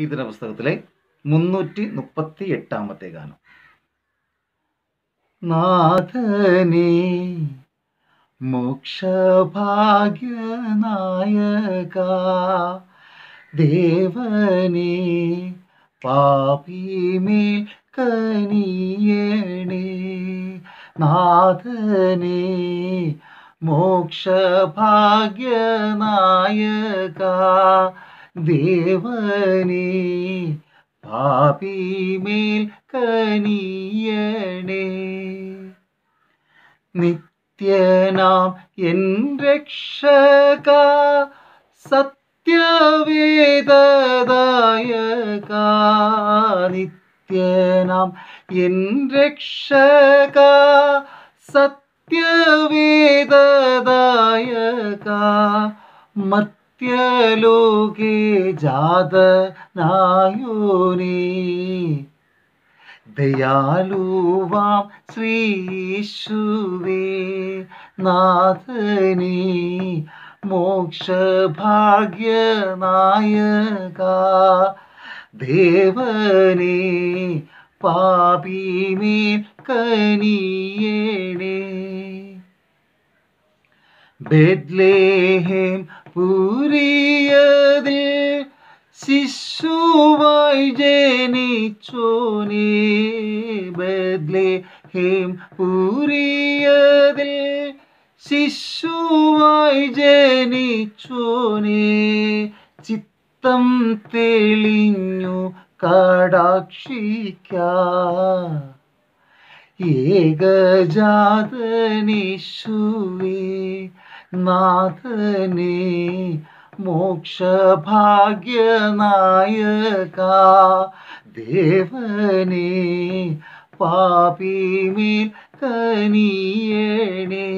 കീർത്തന പുസ്തകത്തിലെ മുന്നൂറ്റി മുപ്പത്തി എട്ടാമത്തെ ഗാനം നാഥനെ മോക്ഷഭാഗ്യനായക ദേവനെ പാപിമേൽ കനിയണേ നാഥനെ മോക്ഷഭാഗ്യനായക ദേവനേ പാപിമേൽ കനിയണേ നിത്യനാം എൻ രക്ഷക സത്യവേദദായക നിത്യനാം എൻ രക്ഷക സത്യവേദദായക മത് ತ್ಯಲೋಕೆ ಜಾದ ನಾಯೋನಿ ದಯಾಲುವಾಂ ಶ್ರೀಶುವೆ ನಾಥನಿ ಮೋಕ್ಷ ಭಾಗ್ಯ ನಾಯಕ ದೇವನೇ ಪಾಪಿ ಮೇ ಕನಿಯೇಣೆ ಬೆದ್ಲೇಹೇಮ್ പൂരിയതിൽ ശിശുവായി ജനിച്ചോനേ ബദ്ലേ ഹേം പൂരിയതിൽ ശിശുവായി ജനിച്ചോനേ ചിത്തം തെളിഞ്ഞു കടാക്ഷിക്ക ഏകജാതനിശുവേ नाथ ने मोक्ष भाग्य नायका देवनी पापी मिल